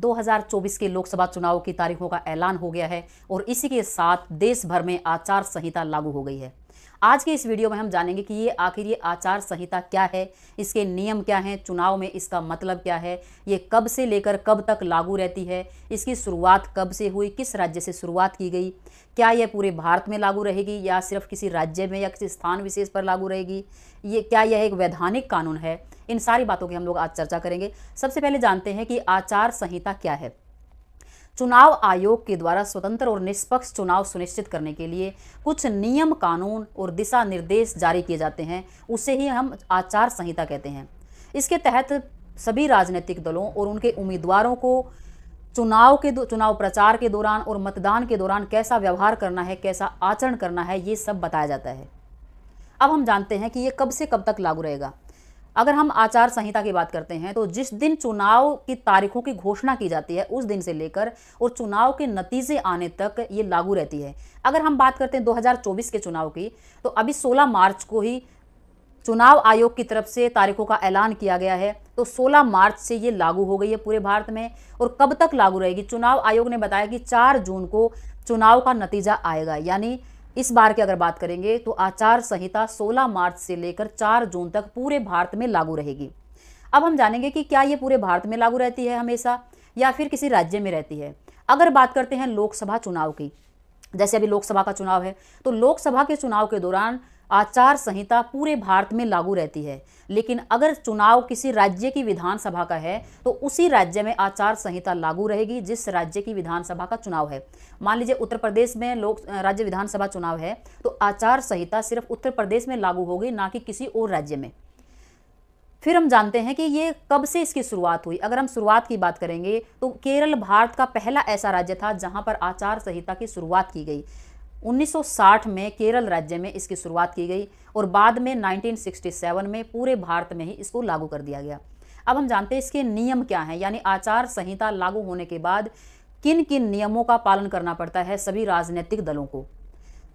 2024 के लोकसभा चुनाव की तारीखों का ऐलान हो गया है और इसी के साथ देश भर में आचार संहिता लागू हो गई है आज के इस वीडियो में हम जानेंगे कि ये आखिर ये आचार संहिता क्या है इसके नियम क्या हैं चुनाव में इसका मतलब क्या है ये कब से लेकर कब तक लागू रहती है इसकी शुरुआत कब से हुई किस राज्य से शुरुआत की गई क्या यह पूरे भारत में लागू रहेगी या सिर्फ किसी राज्य में या किसी स्थान विशेष पर लागू रहेगी ये क्या यह एक वैधानिक कानून है इन सारी बातों की हम लोग आज चर्चा करेंगे सबसे पहले जानते हैं कि आचार संहिता क्या है चुनाव आयोग के द्वारा स्वतंत्र और निष्पक्ष चुनाव सुनिश्चित करने के लिए कुछ नियम कानून और दिशा निर्देश जारी किए जाते हैं उसे ही हम आचार संहिता कहते हैं इसके तहत सभी राजनीतिक दलों और उनके उम्मीदवारों को चुनाव के चुनाव प्रचार के दौरान और मतदान के दौरान कैसा व्यवहार करना है कैसा आचरण करना है ये सब बताया जाता है अब हम जानते हैं कि ये कब से कब तक लागू रहेगा अगर हम आचार संहिता की बात करते हैं तो जिस दिन चुनाव की तारीखों की घोषणा की जाती है उस दिन से लेकर और चुनाव के नतीजे आने तक ये लागू रहती है अगर हम बात करते हैं 2024 के चुनाव की तो अभी 16 मार्च को ही चुनाव आयोग की तरफ से तारीखों का ऐलान किया गया है तो 16 मार्च से ये लागू हो गई है पूरे भारत में और कब तक लागू रहेगी चुनाव आयोग ने बताया कि चार जून को चुनाव का नतीजा आएगा यानी इस बार की अगर बात करेंगे तो आचार संहिता 16 मार्च से लेकर 4 जून तक पूरे भारत में लागू रहेगी अब हम जानेंगे कि क्या ये पूरे भारत में लागू रहती है हमेशा या फिर किसी राज्य में रहती है अगर बात करते हैं लोकसभा चुनाव की जैसे अभी लोकसभा का चुनाव है तो लोकसभा के चुनाव के दौरान आचार संहिता पूरे भारत में लागू रहती है लेकिन अगर चुनाव किसी राज्य की विधानसभा का है तो उसी राज्य में आचार संहिता लागू रहेगी जिस राज्य की विधानसभा का चुनाव है मान लीजिए उत्तर प्रदेश में लोक राज्य विधानसभा चुनाव है तो आचार संहिता सिर्फ उत्तर प्रदेश में लागू होगी ना कि किसी और राज्य में फिर हम जानते हैं कि ये कब से इसकी शुरुआत हुई अगर हम शुरुआत की बात करेंगे तो केरल भारत का पहला ऐसा राज्य था जहां पर आचार संहिता की शुरुआत की गई 1960 में केरल राज्य में इसकी शुरुआत की गई और बाद में 1967 में पूरे भारत में ही इसको लागू कर दिया गया अब हम जानते हैं इसके नियम क्या हैं यानी आचार संहिता लागू होने के बाद किन किन नियमों का पालन करना पड़ता है सभी राजनीतिक दलों को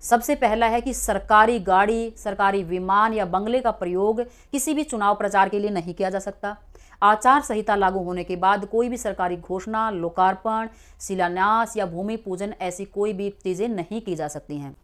सबसे पहला है कि सरकारी गाड़ी सरकारी विमान या बंगले का प्रयोग किसी भी चुनाव प्रचार के लिए नहीं किया जा सकता आचार संहिता लागू होने के बाद कोई भी सरकारी घोषणा लोकार्पण शिलान्यास या भूमि पूजन ऐसी कोई भी चीज़ें नहीं की जा सकती हैं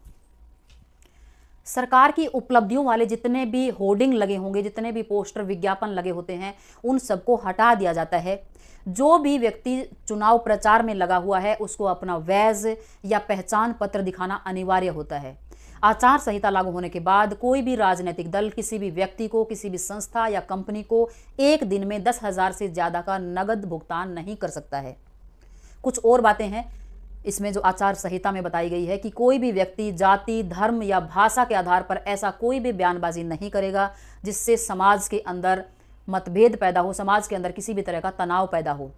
सरकार की उपलब्धियों वाले जितने भी होर्डिंग लगे होंगे जितने भी पोस्टर विज्ञापन लगे होते हैं उन सबको हटा दिया जाता है जो भी व्यक्ति चुनाव प्रचार में लगा हुआ है उसको अपना वैज या पहचान पत्र दिखाना अनिवार्य होता है आचार संहिता लागू होने के बाद कोई भी राजनीतिक दल किसी भी व्यक्ति को किसी भी संस्था या कंपनी को एक दिन में दस हज़ार से ज़्यादा का नगद भुगतान नहीं कर सकता है कुछ और बातें हैं इसमें जो आचार संहिता में बताई गई है कि कोई भी व्यक्ति जाति धर्म या भाषा के आधार पर ऐसा कोई भी बयानबाजी नहीं करेगा जिससे समाज के अंदर मतभेद पैदा हो समाज के अंदर किसी भी तरह का तनाव पैदा हो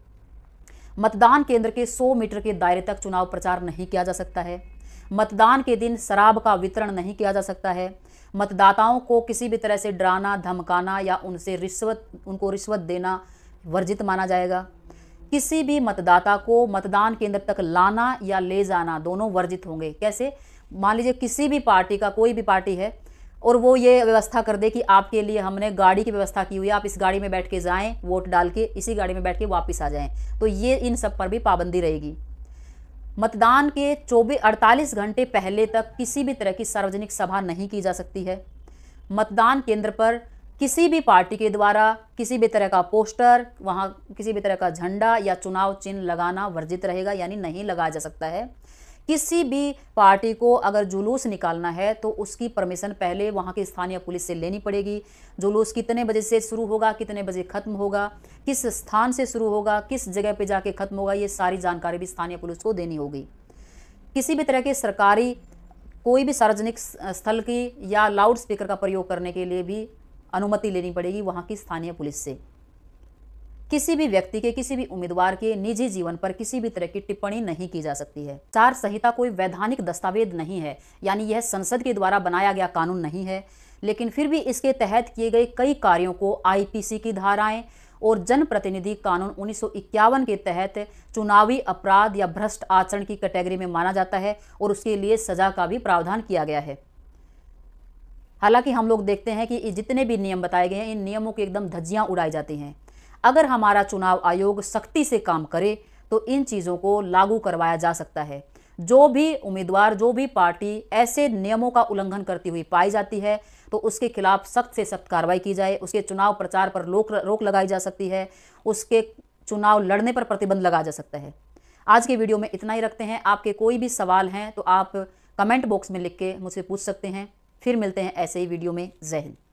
मतदान केंद्र के 100 मीटर के दायरे तक चुनाव प्रचार नहीं किया जा सकता है मतदान के दिन शराब का वितरण नहीं किया जा सकता है मतदाताओं को किसी भी तरह से डराना धमकाना या उनसे रिश्वत उनको रिश्वत देना वर्जित माना जाएगा किसी भी मतदाता को मतदान केंद्र तक लाना या ले जाना दोनों वर्जित होंगे कैसे मान लीजिए किसी भी पार्टी का कोई भी पार्टी है और वो ये व्यवस्था कर दे कि आपके लिए हमने गाड़ी की व्यवस्था की हुई है आप इस गाड़ी में बैठ के जाएं वोट डाल के इसी गाड़ी में बैठ के वापस आ जाएं तो ये इन सब पर भी पाबंदी रहेगी मतदान के चौबीस अड़तालीस घंटे पहले तक किसी भी तरह की सार्वजनिक सभा नहीं की जा सकती है मतदान केंद्र पर किसी भी पार्टी के द्वारा किसी भी तरह का पोस्टर वहाँ किसी भी तरह का झंडा या चुनाव चिन्ह लगाना वर्जित रहेगा यानी नहीं लगाया जा सकता है किसी भी पार्टी को अगर जुलूस निकालना है तो उसकी परमिशन पहले वहाँ की स्थानीय पुलिस से लेनी पड़ेगी जुलूस कितने बजे से शुरू होगा कितने बजे ख़त्म होगा किस स्थान से शुरू होगा किस जगह पे जाके ख़त्म होगा ये सारी जानकारी भी स्थानीय पुलिस को देनी होगी किसी भी तरह के सरकारी कोई भी सार्वजनिक स्थल की या लाउड स्पीकर का प्रयोग करने के लिए भी अनुमति लेनी पड़ेगी वहाँ की स्थानीय पुलिस से किसी भी व्यक्ति के किसी भी उम्मीदवार के निजी जीवन पर किसी भी तरह की टिप्पणी नहीं की जा सकती है चार संहिता कोई वैधानिक दस्तावेज नहीं है यानी यह संसद के द्वारा बनाया गया कानून नहीं है लेकिन फिर भी इसके तहत किए गए कई कार्यों को आईपीसी की धाराएं और जनप्रतिनिधि कानून उन्नीस के तहत चुनावी अपराध या भ्रष्ट आचरण की कैटेगरी में माना जाता है और उसके लिए सजा का भी प्रावधान किया गया है हालांकि हम लोग देखते हैं कि जितने भी नियम बताए गए हैं इन नियमों की एकदम धज्जियां उड़ाई जाती हैं अगर हमारा चुनाव आयोग सख्ती से काम करे तो इन चीज़ों को लागू करवाया जा सकता है जो भी उम्मीदवार जो भी पार्टी ऐसे नियमों का उल्लंघन करती हुई पाई जाती है तो उसके खिलाफ सख्त से सख्त कार्रवाई की जाए उसके चुनाव प्रचार पर रोक रोक लगाई जा सकती है उसके चुनाव लड़ने पर प्रतिबंध लगाया जा सकता है आज के वीडियो में इतना ही रखते हैं आपके कोई भी सवाल हैं तो आप कमेंट बॉक्स में लिख के मुझसे पूछ सकते हैं फिर मिलते हैं ऐसे ही वीडियो में जहन